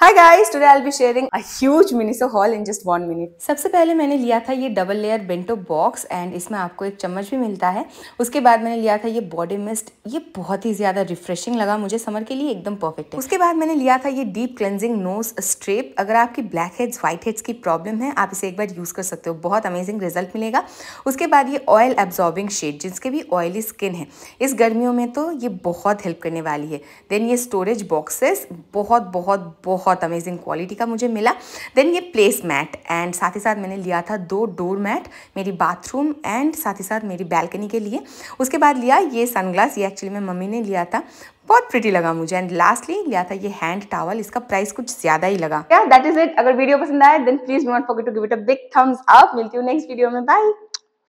Hi guys today I be sharing a huge Miniso haul in just one minute. सबसे पहले मैंने लिया था ये double layer bento box and इसमें आपको एक चम्मच भी मिलता है उसके बाद मैंने लिया था ये बॉडी मिस्ट ये बहुत ही ज़्यादा रिफ्रेशिंग लगा मुझे समर के लिए एकदम परफेक्ट है उसके बाद मैंने लिया था ये डीप क्लेंजिंग नोज स्ट्रेप अगर आपकी ब्लैक हेड्स व्हाइट हेड्स की प्रॉब्लम है आप इसे एक बार यूज़ कर सकते हो बहुत अमेजिंग रिजल्ट मिलेगा उसके बाद ये ऑयल एब्जॉर्बिंग शेड जिसके भी ऑयली स्किन है इस गर्मियों में तो ये बहुत हेल्प करने वाली है देन ये स्टोरेज बॉक्सेस बहुत बहुत बहुत बहुत अमेजिंग क्वालिटी का मुझे मिला देन ये प्लेस मैट एंड साथ ही साथ मैंने लिया था दो डोर मैट मेरी बाथरूम एंड साथ ही साथ मेरी बैल्कनी के लिए उसके बाद लिया ये सनग्लास ये एक्चुअली मैं मम्मी ने लिया था बहुत प्रिटी लगा मुझे एंड लास्टली लिया था ये हैंड टावल इसका प्राइस कुछ ज्यादा ही लगा दैट इज इट अगर वीडियो पसंद आया then please not forget to give it a big thumbs up मिलती हूँ नेक्स्ट वीडियो में बाय